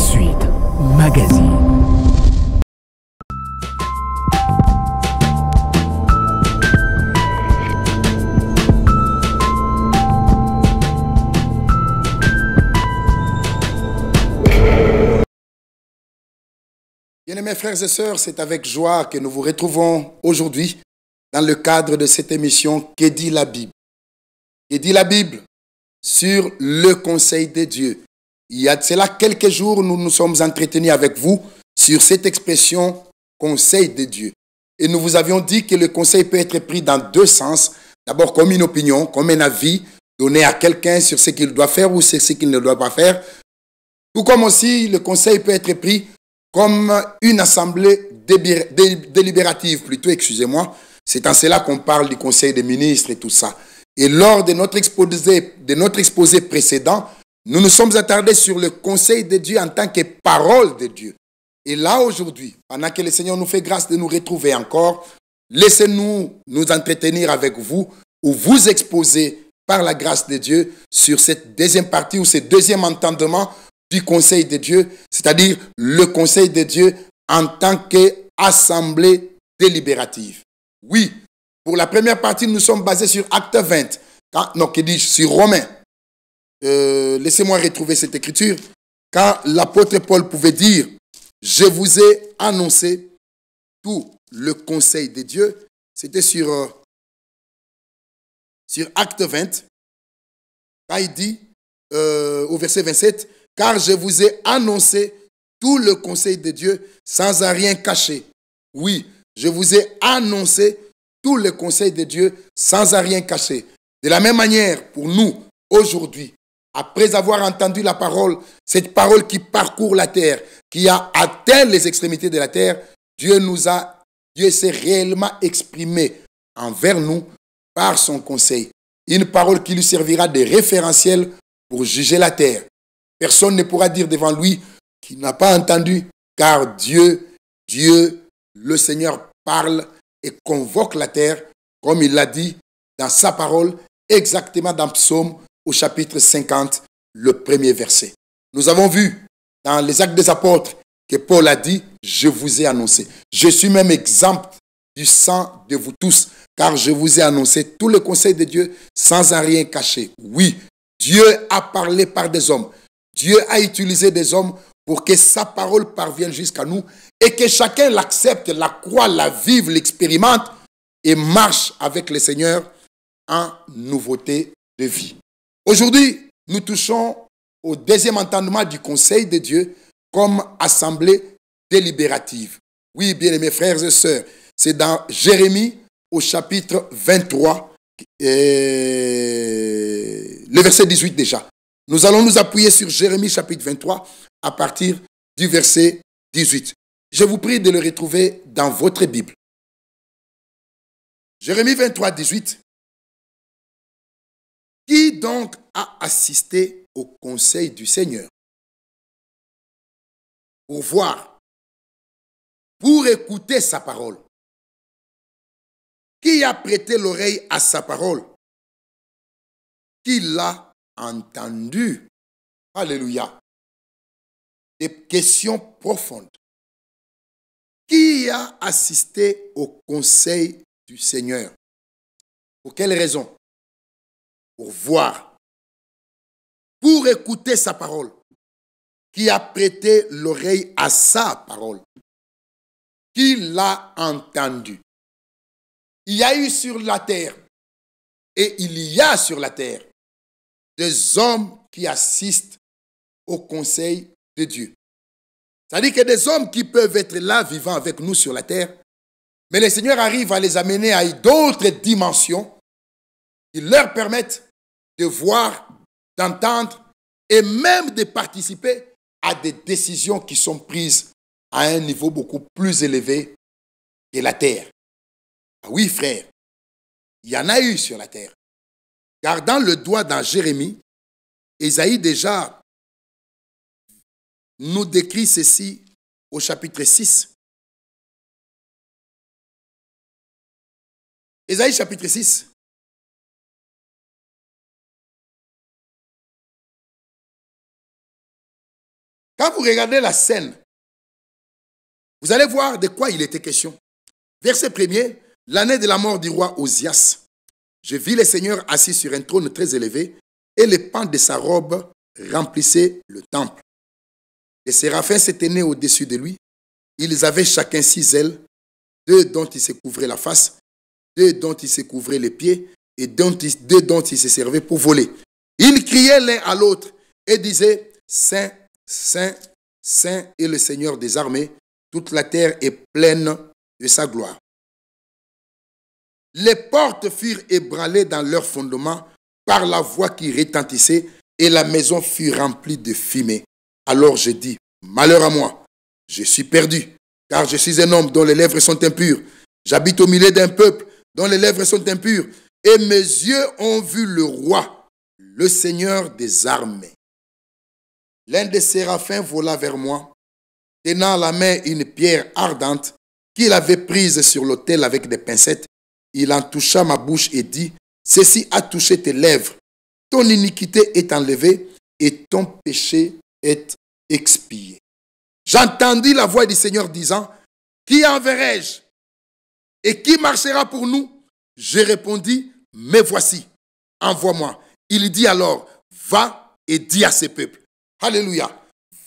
Suite Magazine. Bien mes frères et sœurs, c'est avec joie que nous vous retrouvons aujourd'hui dans le cadre de cette émission Que dit la Bible Que dit la Bible sur le conseil de Dieu il y a cela quelques jours, nous nous sommes entretenus avec vous sur cette expression conseil de Dieu. Et nous vous avions dit que le conseil peut être pris dans deux sens. D'abord comme une opinion, comme un avis donné à quelqu'un sur ce qu'il doit faire ou ce qu'il ne doit pas faire. Tout comme aussi le conseil peut être pris comme une assemblée délibérative, plutôt, excusez-moi. C'est en cela qu'on parle du conseil des ministres et tout ça. Et lors de notre exposé, de notre exposé précédent, nous nous sommes attardés sur le conseil de Dieu en tant que parole de Dieu. Et là, aujourd'hui, pendant que le Seigneur nous fait grâce de nous retrouver encore, laissez-nous nous entretenir avec vous ou vous exposer par la grâce de Dieu sur cette deuxième partie ou ce deuxième entendement du conseil de Dieu, c'est-à-dire le conseil de Dieu en tant qu'assemblée délibérative. Oui, pour la première partie, nous sommes basés sur Acte 20, non, que dis-je, sur Romains euh, laissez-moi retrouver cette écriture, car l'apôtre Paul pouvait dire, je vous ai annoncé tout le conseil de Dieu. C'était sur, euh, sur Acte 20, quand il dit euh, au verset 27, car je vous ai annoncé tout le conseil de Dieu sans rien cacher. Oui, je vous ai annoncé tout le conseil de Dieu sans rien cacher. De la même manière, pour nous, aujourd'hui, après avoir entendu la parole, cette parole qui parcourt la terre, qui a atteint les extrémités de la terre, Dieu nous a, Dieu s'est réellement exprimé envers nous par son conseil. Une parole qui lui servira de référentiel pour juger la terre. Personne ne pourra dire devant lui qu'il n'a pas entendu, car Dieu, Dieu, le Seigneur parle et convoque la terre, comme il l'a dit dans sa parole, exactement dans Psaume au chapitre 50, le premier verset. Nous avons vu dans les actes des apôtres que Paul a dit, je vous ai annoncé. Je suis même exempt du sang de vous tous, car je vous ai annoncé tous les conseils de Dieu sans en rien cacher. Oui, Dieu a parlé par des hommes. Dieu a utilisé des hommes pour que sa parole parvienne jusqu'à nous et que chacun l'accepte, la croit, la vive, l'expérimente et marche avec le Seigneur en nouveauté de vie. Aujourd'hui, nous touchons au deuxième entendement du Conseil de Dieu comme assemblée délibérative. Oui, bien aimés frères et sœurs, c'est dans Jérémie au chapitre 23, le verset 18 déjà. Nous allons nous appuyer sur Jérémie chapitre 23 à partir du verset 18. Je vous prie de le retrouver dans votre Bible. Jérémie 23, 18. Qui donc a assisté au conseil du Seigneur pour voir, pour écouter sa parole Qui a prêté l'oreille à sa parole Qui l'a entendu Alléluia. Des questions profondes. Qui a assisté au conseil du Seigneur Pour quelle raison pour voir, pour écouter sa parole, qui a prêté l'oreille à sa parole, qui l'a entendu. Il y a eu sur la terre, et il y a sur la terre, des hommes qui assistent au conseil de Dieu. C'est-à-dire que des hommes qui peuvent être là, vivant avec nous sur la terre, mais le Seigneur arrive à les amener à d'autres dimensions qui leur permettent de voir, d'entendre et même de participer à des décisions qui sont prises à un niveau beaucoup plus élevé que la terre. Ah oui, frère, il y en a eu sur la terre. Gardant le doigt dans Jérémie, Esaïe déjà nous décrit ceci au chapitre 6. Esaïe, chapitre 6. Quand vous regardez la scène, vous allez voir de quoi il était question. Verset 1er, l'année de la mort du roi Ozias. Je vis le Seigneur assis sur un trône très élevé et les pans de sa robe remplissaient le temple. Les séraphins s'étaient nés au-dessus de lui. Ils avaient chacun six ailes, deux dont ils se couvrait la face, deux dont ils se couvraient les pieds et deux dont ils se servaient pour voler. Ils criaient l'un à l'autre et disaient, Saint, Saint, Saint est le Seigneur des armées, toute la terre est pleine de sa gloire. Les portes furent ébranlées dans leurs fondements par la voix qui retentissait et la maison fut remplie de fumée. Alors je dis, malheur à moi, je suis perdu, car je suis un homme dont les lèvres sont impures. J'habite au milieu d'un peuple dont les lèvres sont impures. Et mes yeux ont vu le roi, le Seigneur des armées l'un des séraphins vola vers moi, tenant à la main une pierre ardente qu'il avait prise sur l'autel avec des pincettes. Il en toucha ma bouche et dit, Ceci a touché tes lèvres, ton iniquité est enlevée et ton péché est expié. J'entendis la voix du Seigneur disant, Qui enverrai-je et qui marchera pour nous Je répondis, Mais voici, envoie-moi. Il dit alors, Va et dis à ces peuples. Alléluia.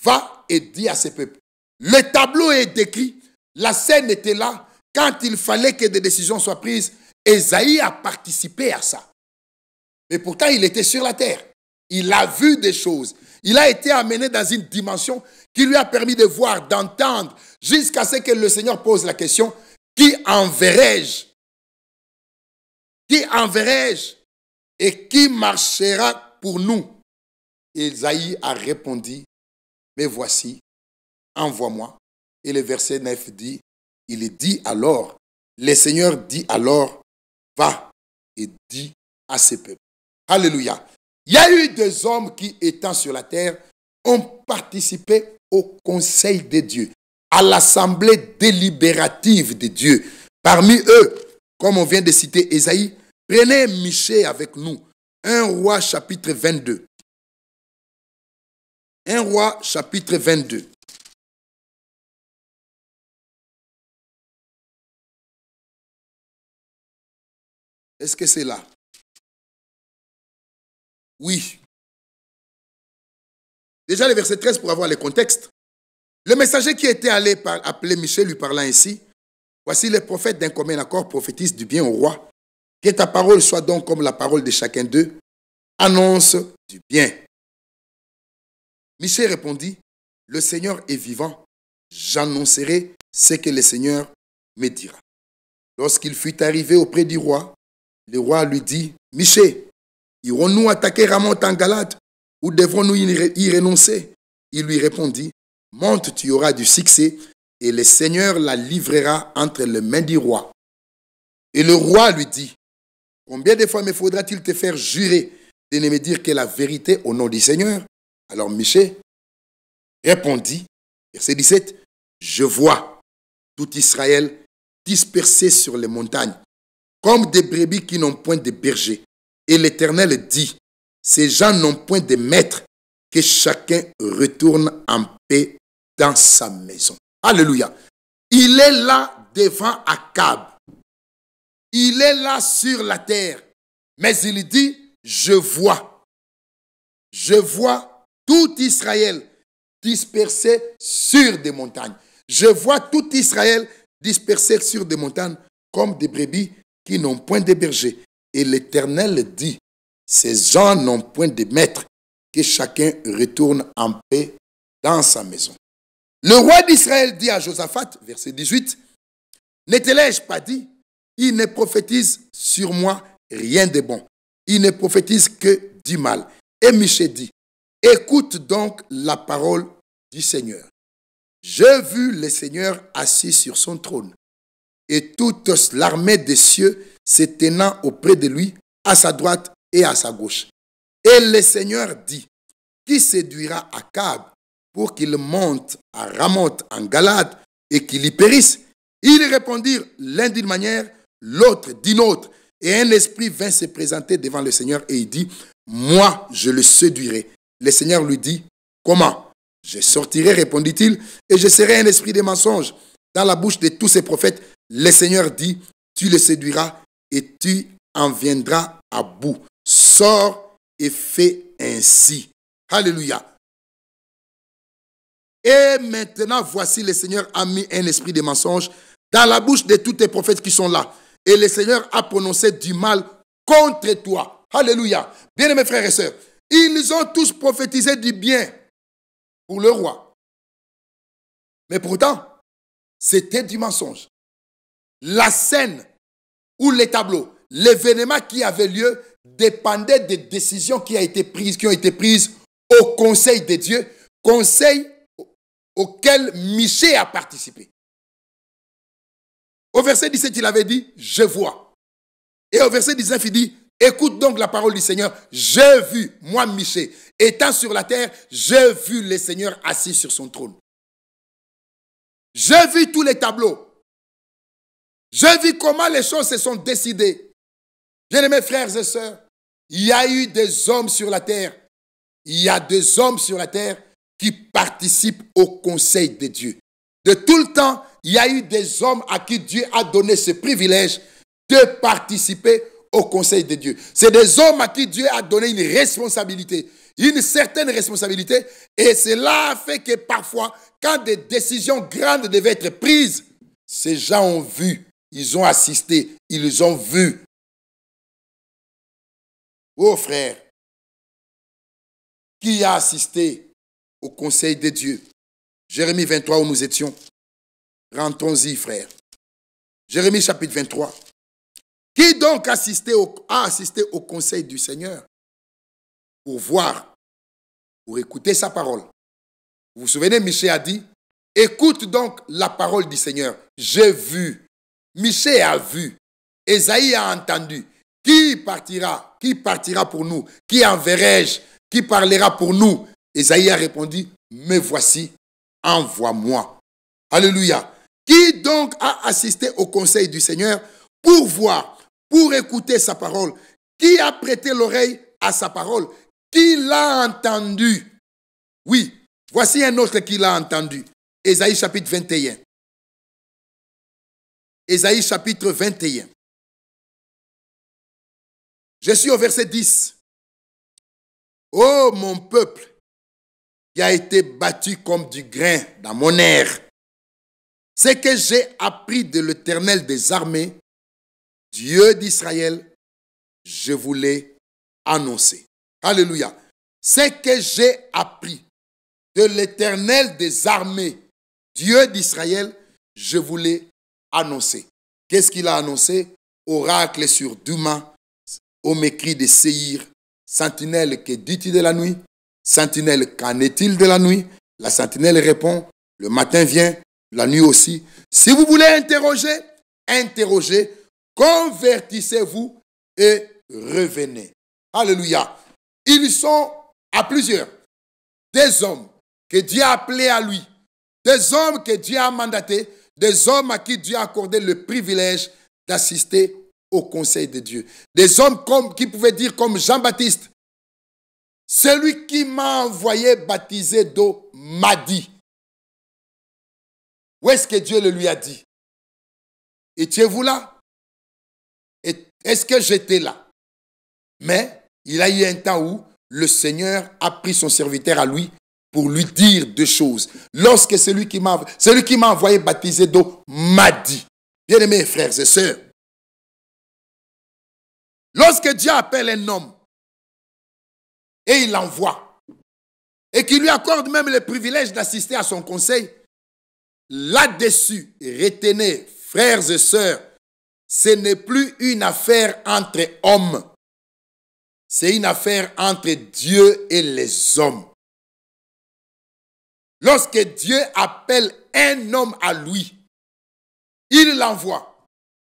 Va et dis à ces peuples. Le tableau est décrit. La scène était là. Quand il fallait que des décisions soient prises, Esaïe a participé à ça. et pourtant, il était sur la terre. Il a vu des choses. Il a été amené dans une dimension qui lui a permis de voir, d'entendre, jusqu'à ce que le Seigneur pose la question, qui enverrai-je Qui enverrai-je Et qui marchera pour nous Esaïe a répondu, mais voici, envoie-moi. Et le verset 9 dit, il est dit alors, le Seigneur dit alors, va et dis à ses peuples. Alléluia. Il y a eu des hommes qui, étant sur la terre, ont participé au conseil de Dieu, à l'assemblée délibérative de Dieu. Parmi eux, comme on vient de citer Esaïe, prenez Michée avec nous. un roi chapitre 22. Un roi chapitre 22. Est-ce que c'est là Oui. Déjà le verset 13 pour avoir le contexte. Le messager qui était allé par, appeler Michel lui parlant ainsi, voici les prophètes d'un commun accord prophétise du bien au roi. Que ta parole soit donc comme la parole de chacun d'eux, annonce du bien. Miché répondit, Le Seigneur est vivant, j'annoncerai ce que le Seigneur me dira. Lorsqu'il fut arrivé auprès du roi, le roi lui dit, Miché, irons-nous attaquer Ramoth en ou devrons-nous y renoncer Il lui répondit, Monte, tu auras du succès et le Seigneur la livrera entre les mains du roi. Et le roi lui dit, Combien de fois me faudra-t-il te faire jurer de ne me dire que la vérité au nom du Seigneur alors Michel répondit, verset 17, Je vois tout Israël dispersé sur les montagnes, comme des brebis qui n'ont point de berger. Et l'Éternel dit, Ces gens n'ont point de maître, que chacun retourne en paix dans sa maison. Alléluia. Il est là devant Akab. Il est là sur la terre. Mais il dit, je vois. Je vois tout Israël dispersé sur des montagnes. Je vois tout Israël dispersé sur des montagnes comme des brebis qui n'ont point de Et l'Éternel dit, ces gens n'ont point de maître, que chacun retourne en paix dans sa maison. Le roi d'Israël dit à Josaphat, verset 18, Ne te je pas dit, il ne prophétise sur moi rien de bon, il ne prophétise que du mal. Et Miché dit, Écoute donc la parole du Seigneur. J'ai vu le Seigneur assis sur son trône et toute l'armée des cieux se auprès de lui, à sa droite et à sa gauche. Et le Seigneur dit, qui séduira Akab pour qu'il monte à Ramoth en Galade et qu'il y périsse Ils répondirent l'un d'une manière, l'autre d'une autre. Et un esprit vint se présenter devant le Seigneur et il dit, moi je le séduirai le Seigneur lui dit, comment Je sortirai, répondit-il, et je serai un esprit de mensonge dans la bouche de tous ces prophètes. Le Seigneur dit, tu le séduiras et tu en viendras à bout. Sors et fais ainsi. Alléluia. Et maintenant, voici, le Seigneur a mis un esprit de mensonge dans la bouche de tous tes prophètes qui sont là. Et le Seigneur a prononcé du mal contre toi. Alléluia. bien mes frères et sœurs, ils ont tous prophétisé du bien pour le roi. Mais pourtant, c'était du mensonge. La scène ou les tableaux, l'événement qui avait lieu dépendait des décisions qui, ont été prises au conseil de Dieu, conseil auquel Miché a participé. Au verset 17, il avait dit, je vois. Et au verset 19, il dit, Écoute donc la parole du Seigneur. J'ai vu, moi Miché, étant sur la terre, j'ai vu le Seigneur assis sur son trône. J'ai vu tous les tableaux. J'ai vu comment les choses se sont décidées. Bien-aimés frères et sœurs, il y a eu des hommes sur la terre. Il y a des hommes sur la terre qui participent au conseil de Dieu. De tout le temps, il y a eu des hommes à qui Dieu a donné ce privilège de participer au conseil de Dieu. C'est des hommes à qui Dieu a donné une responsabilité, une certaine responsabilité. Et cela fait que parfois, quand des décisions grandes devaient être prises, ces gens ont vu, ils ont assisté, ils ont vu. Oh frère, qui a assisté au conseil de Dieu Jérémie 23 où nous étions. Rentrons-y frère. Jérémie chapitre 23. Qui donc assisté a assisté au conseil du Seigneur pour voir, pour écouter sa parole Vous vous souvenez, Miché a dit, écoute donc la parole du Seigneur. J'ai vu, Miché a vu, Esaïe a entendu. Qui partira Qui partira pour nous Qui enverrai-je Qui parlera pour nous Esaïe a répondu, me voici, envoie-moi. Alléluia. Qui donc a assisté au conseil du Seigneur pour voir, pour écouter sa parole. Qui a prêté l'oreille à sa parole Qui l'a entendu Oui, voici un autre qui l'a entendu. Ésaïe chapitre 21. Ésaïe chapitre 21. Je suis au verset 10. Ô oh, mon peuple, qui a été battu comme du grain dans mon air, c'est que j'ai appris de l'Éternel des armées, Dieu d'Israël, je vous l'ai annoncé. Alléluia. Ce que j'ai appris de l'Éternel des armées, Dieu d'Israël, je vous l'ai annoncé. Qu'est-ce qu'il a annoncé Oracle sur Duma, homme écrit de Seir, sentinelle que dit-il de la nuit Sentinelle, qu'en est-il de la nuit La sentinelle répond, le matin vient, la nuit aussi. Si vous voulez interroger, interrogez Convertissez-vous et revenez. Alléluia. Ils sont à plusieurs. Des hommes que Dieu a appelés à lui. Des hommes que Dieu a mandatés. Des hommes à qui Dieu a accordé le privilège d'assister au conseil de Dieu. Des hommes comme, qui pouvaient dire comme Jean-Baptiste, celui qui m'a envoyé baptiser d'eau m'a dit. Où est-ce que Dieu le lui a dit Étiez-vous là est-ce que j'étais là Mais il a eu un temps où le Seigneur a pris son serviteur à lui pour lui dire deux choses. Lorsque celui qui m'a, celui qui m'a envoyé baptiser d'eau m'a dit, bien-aimés frères et sœurs, lorsque Dieu appelle un homme et il l'envoie, et qu'il lui accorde même le privilège d'assister à son conseil, là-dessus, retenez, frères et sœurs, ce n'est plus une affaire entre hommes, c'est une affaire entre Dieu et les hommes. Lorsque Dieu appelle un homme à lui, il l'envoie,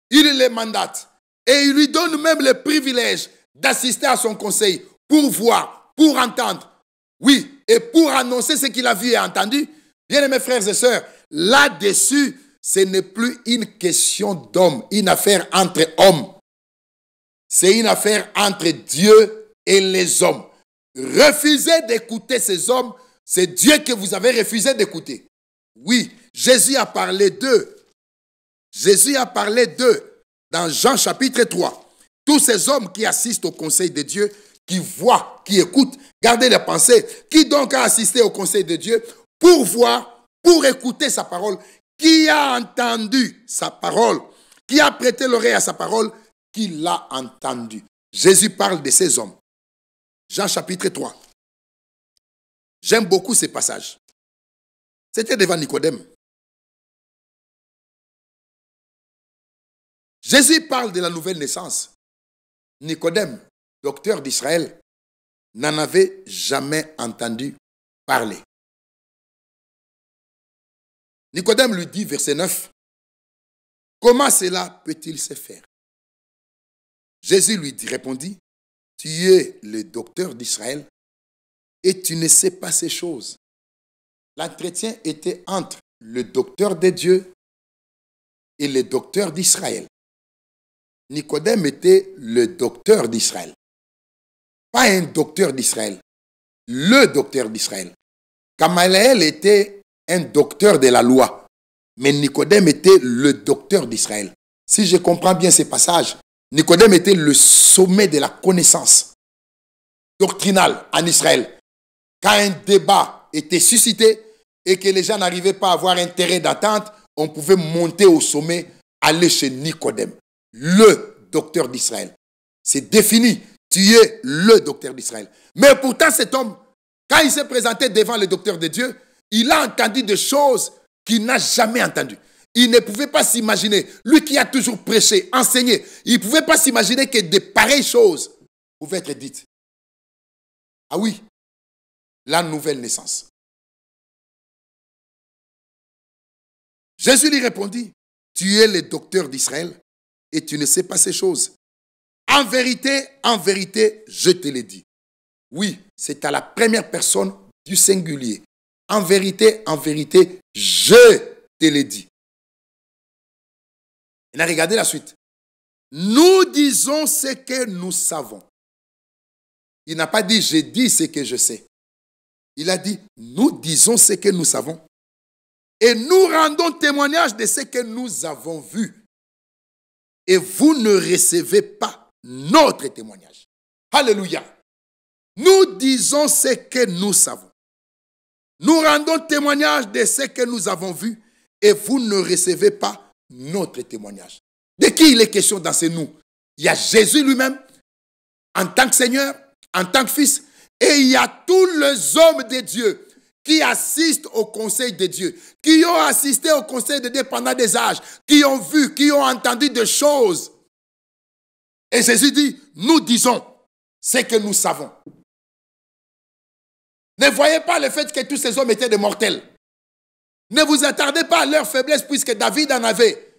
il le mandate et il lui donne même le privilège d'assister à son conseil pour voir, pour entendre, oui, et pour annoncer ce qu'il a vu et entendu. Bien mes frères et sœurs, là-dessus, ce n'est plus une question d'homme, une affaire entre hommes. C'est une affaire entre Dieu et les hommes. Refusez d'écouter ces hommes, c'est Dieu que vous avez refusé d'écouter. Oui, Jésus a parlé d'eux. Jésus a parlé d'eux dans Jean chapitre 3. Tous ces hommes qui assistent au conseil de Dieu, qui voient, qui écoutent, gardez les pensées. Qui donc a assisté au conseil de Dieu pour voir, pour écouter sa parole qui a entendu sa parole, qui a prêté l'oreille à sa parole, qui l'a entendu. Jésus parle de ces hommes. Jean chapitre 3. J'aime beaucoup ces passages. C'était devant Nicodème. Jésus parle de la nouvelle naissance. Nicodème, docteur d'Israël, n'en avait jamais entendu parler. Nicodème lui dit, verset 9, Comment cela peut-il se faire Jésus lui répondit, Tu es le docteur d'Israël et tu ne sais pas ces choses. L'entretien était entre le docteur des dieux et le docteur d'Israël. Nicodème était le docteur d'Israël. Pas un docteur d'Israël, le docteur d'Israël. était un docteur de la loi. Mais Nicodème était le docteur d'Israël. Si je comprends bien ces passage, Nicodème était le sommet de la connaissance doctrinale en Israël. Quand un débat était suscité et que les gens n'arrivaient pas à avoir un d'attente, on pouvait monter au sommet, aller chez Nicodème, le docteur d'Israël. C'est défini, tu es le docteur d'Israël. Mais pourtant cet homme, quand il se présentait devant le docteur de Dieu, il a entendu des choses qu'il n'a jamais entendues. Il ne pouvait pas s'imaginer, lui qui a toujours prêché, enseigné, il ne pouvait pas s'imaginer que de pareilles choses pouvaient être dites. Ah oui, la nouvelle naissance. Jésus lui répondit, tu es le docteur d'Israël et tu ne sais pas ces choses. En vérité, en vérité, je te l'ai dit. Oui, c'est à la première personne du singulier. En vérité, en vérité, je te l'ai dit. Il a regardé la suite. Nous disons ce que nous savons. Il n'a pas dit je dis ce que je sais. Il a dit nous disons ce que nous savons et nous rendons témoignage de ce que nous avons vu. Et vous ne recevez pas notre témoignage. Alléluia. Nous disons ce que nous savons nous rendons témoignage de ce que nous avons vu et vous ne recevez pas notre témoignage. De qui il est question dans ce nous Il y a Jésus lui-même en tant que Seigneur, en tant que Fils, et il y a tous les hommes de Dieu qui assistent au conseil de Dieu, qui ont assisté au conseil de Dieu pendant des âges, qui ont vu, qui ont entendu des choses. Et Jésus dit, nous disons ce que nous savons. Ne voyez pas le fait que tous ces hommes étaient des mortels. Ne vous attardez pas à leur faiblesse puisque David en avait,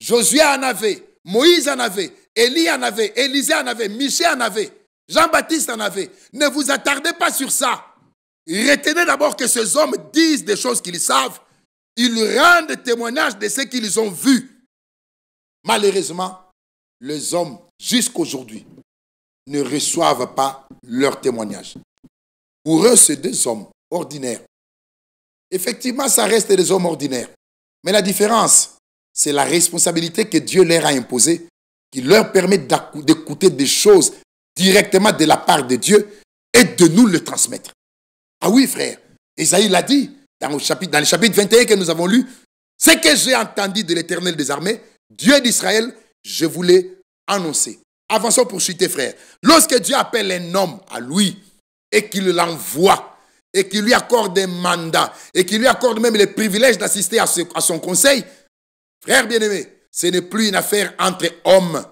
Josué en avait, Moïse en avait, Élie en avait, Élisée en avait, Michel en avait, Jean-Baptiste en avait. Ne vous attardez pas sur ça. Retenez d'abord que ces hommes disent des choses qu'ils savent. Ils rendent témoignage de ce qu'ils ont vu. Malheureusement, les hommes, jusqu'aujourd'hui, ne reçoivent pas leur témoignage. Pour eux, c'est des hommes ordinaires. Effectivement, ça reste des hommes ordinaires. Mais la différence, c'est la responsabilité que Dieu leur a imposée, qui leur permet d'écouter des choses directement de la part de Dieu et de nous le transmettre. Ah oui, frère, Esaïe l'a dit dans le, chapitre, dans le chapitre 21 que nous avons lu, ce que j'ai entendu de l'Éternel des armées, Dieu d'Israël, je voulais annoncer. Avançons pour chuter, frère. Lorsque Dieu appelle un homme à lui, et qu'il l'envoie et qu'il lui accorde un mandat, et qu'il lui accorde même le privilège d'assister à, son conseil, frère bien-aimé, ce n'est plus une affaire entre hommes.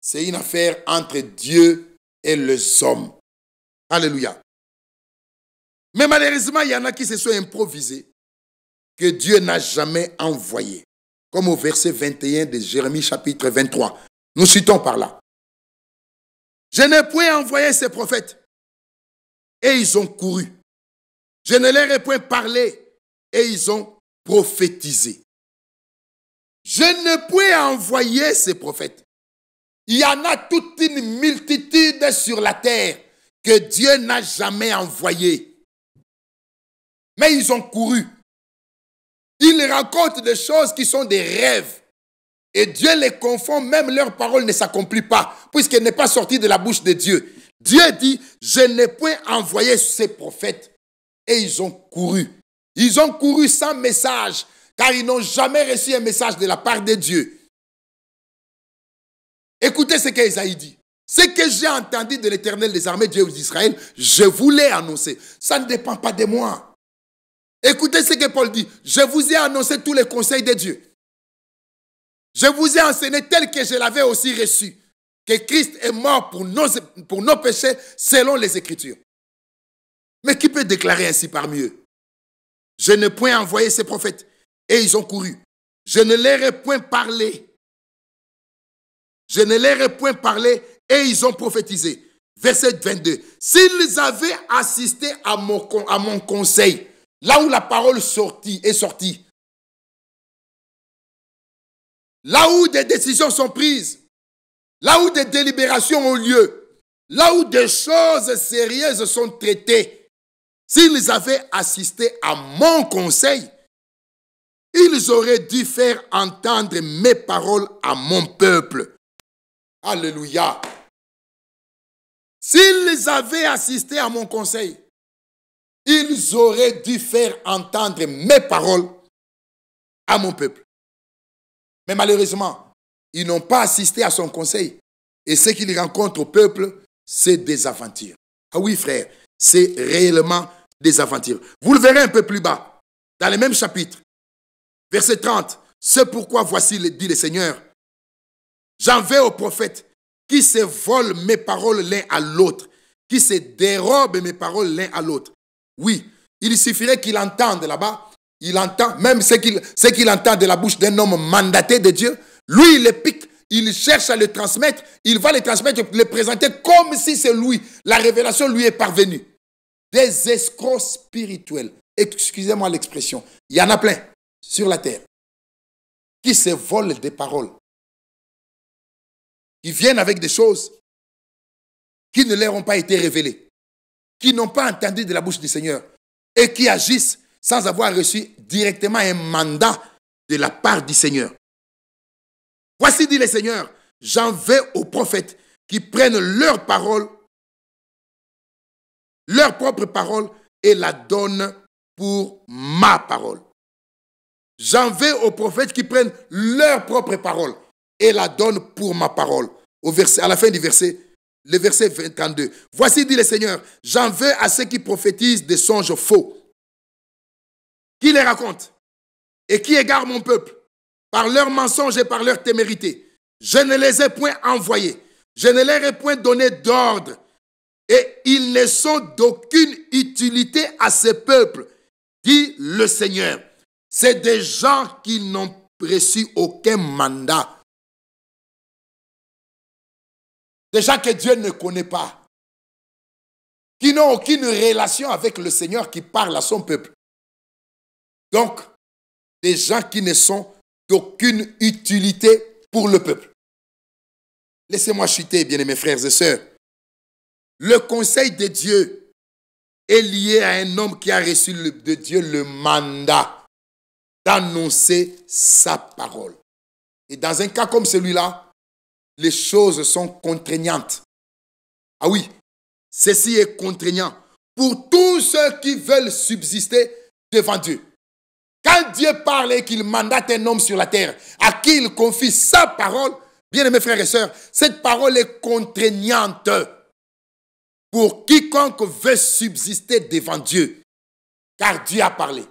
C'est une affaire entre Dieu et les hommes. Alléluia. Mais malheureusement, il y en a qui se sont improvisés que Dieu n'a jamais envoyé. Comme au verset 21 de Jérémie chapitre 23. Nous citons par là. Je ne point envoyer ces prophètes. Et ils ont couru. Je ne leur ai point parlé. Et ils ont prophétisé. Je ne point envoyer ces prophètes. Il y en a toute une multitude sur la terre que Dieu n'a jamais envoyé. Mais ils ont couru. Ils racontent des choses qui sont des rêves. Et Dieu les confond, même leur parole ne s'accomplit pas, puisqu'elle n'est pas sortie de la bouche de Dieu. Dieu dit, je n'ai point envoyé ces prophètes. Et ils ont couru. Ils ont couru sans message, car ils n'ont jamais reçu un message de la part de Dieu. Écoutez ce qu'Esaïe dit. Ce que j'ai entendu de l'Éternel des armées, Dieu d'Israël, je vous l'ai annoncé. » Ça ne dépend pas de moi. Écoutez ce que Paul dit. Je vous ai annoncé tous les conseils de Dieu. Je vous ai enseigné tel que je l'avais aussi reçu, que Christ est mort pour nos, péchés selon les Écritures. Mais qui peut déclarer ainsi parmi eux Je n'ai point envoyé ces prophètes et ils ont couru. Je ne leur ai point parlé. Je ne leur ai point parlé et ils ont prophétisé. Verset 22. S'ils avaient assisté à mon, à mon conseil, là où la parole sortie est sortie, là où des décisions sont prises, là où des délibérations ont lieu, là où des choses sérieuses sont traitées, s'ils avaient assisté à mon conseil, ils auraient dû faire entendre mes paroles à mon peuple. Alléluia. S'ils avaient assisté à mon conseil, ils auraient dû faire entendre mes paroles à mon peuple. Mais malheureusement, ils n'ont pas assisté à son conseil. Et ce qu'ils rencontrent au peuple, c'est des aventures. Ah oui, frère, c'est réellement des aventures. Vous le verrez un peu plus bas, dans le même chapitre, verset 30. C'est pourquoi voici, dit le Seigneur, j'en vais aux prophètes qui se volent mes paroles l'un à l'autre, qui se dérobent mes paroles l'un à l'autre. Oui, il suffirait qu'il entende là-bas il entend même ce qu'il entend de la bouche d'un homme mandaté de Dieu. Lui, il le pique. Il cherche à le transmettre. Il va le transmettre, le présenter comme si c'est lui. La révélation lui est parvenue. Des escrocs spirituels. Excusez-moi l'expression. Il y en a plein sur la terre qui se volent des paroles. Qui viennent avec des choses qui ne leur ont pas été révélées. Qui n'ont pas entendu de la bouche du Seigneur. Et qui agissent sans avoir reçu directement un mandat de la part du Seigneur. Voici, dit le Seigneur, j'en vais aux prophètes qui prennent leur parole, leur propre parole, et la donnent pour ma parole. J'en vais aux prophètes qui prennent leur propre parole et la donnent pour ma parole. Au verset, à la fin du verset, le verset 22. Voici, dit le Seigneur, j'en vais à ceux qui prophétisent des songes faux qui les raconte et qui égare mon peuple par leurs mensonges et par leur témérité. Je ne les ai point envoyés, je ne leur ai point donné d'ordre, et ils ne sont d'aucune utilité à ce peuple, dit le Seigneur. C'est des gens qui n'ont reçu aucun mandat. Des gens que Dieu ne connaît pas, qui n'ont aucune relation avec le Seigneur qui parle à son peuple. Donc, des gens qui ne sont d'aucune utilité pour le peuple. Laissez-moi chuter, bien-aimés frères et sœurs. Le conseil de Dieu est lié à un homme qui a reçu de Dieu le mandat d'annoncer sa parole. Et dans un cas comme celui-là, les choses sont contraignantes. Ah oui, ceci est contraignant pour tous ceux qui veulent subsister devant Dieu. Quand Dieu parle et qu'il mandate un homme sur la terre, à qui il confie sa parole, bien-aimés frères et sœurs, cette parole est contraignante pour quiconque veut subsister devant Dieu, car Dieu a parlé.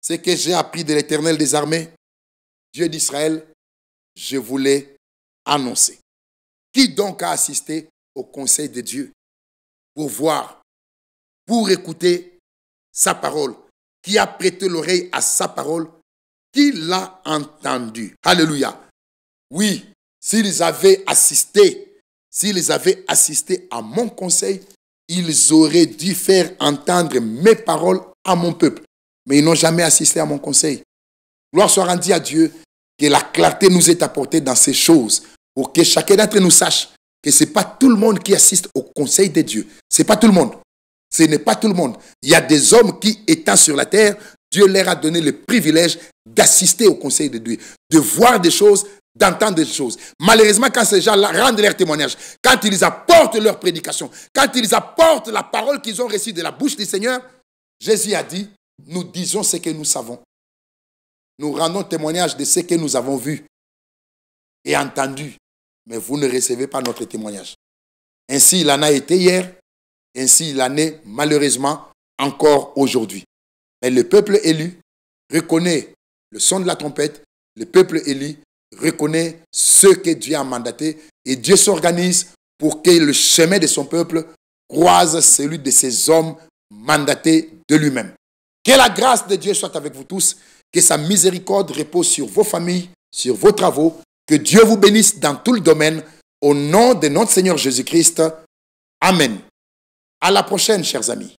Ce que j'ai appris de l'Éternel des armées, Dieu d'Israël, je voulais annoncer. Qui donc a assisté au conseil de Dieu pour voir, pour écouter sa parole, qui a prêté l'oreille à sa parole, qui l'a entendu. Alléluia. Oui, s'ils avaient assisté, s'ils avaient assisté à mon conseil, ils auraient dû faire entendre mes paroles à mon peuple. Mais ils n'ont jamais assisté à mon conseil. Gloire soit rendue à Dieu que la clarté nous est apportée dans ces choses pour que chacun d'entre nous sache que ce n'est pas tout le monde qui assiste au conseil de Dieu. Ce n'est pas tout le monde. Ce n'est pas tout le monde. Il y a des hommes qui, étant sur la terre, Dieu leur a donné le privilège d'assister au conseil de Dieu, de voir des choses, d'entendre des choses. Malheureusement, quand ces gens-là rendent leur témoignage, quand ils apportent leur prédication, quand ils apportent la parole qu'ils ont reçue de la bouche du Seigneur, Jésus a dit, nous disons ce que nous savons. Nous rendons témoignage de ce que nous avons vu et entendu, mais vous ne recevez pas notre témoignage. Ainsi, il en a été hier, ainsi, il est malheureusement encore aujourd'hui. Mais le peuple élu reconnaît le son de la trompette, le peuple élu reconnaît ce que Dieu a mandaté et Dieu s'organise pour que le chemin de son peuple croise celui de ses hommes mandatés de lui-même. Que la grâce de Dieu soit avec vous tous, que sa miséricorde repose sur vos familles, sur vos travaux, que Dieu vous bénisse dans tout le domaine, au nom de notre Seigneur Jésus-Christ. Amen. À la prochaine, chers amis.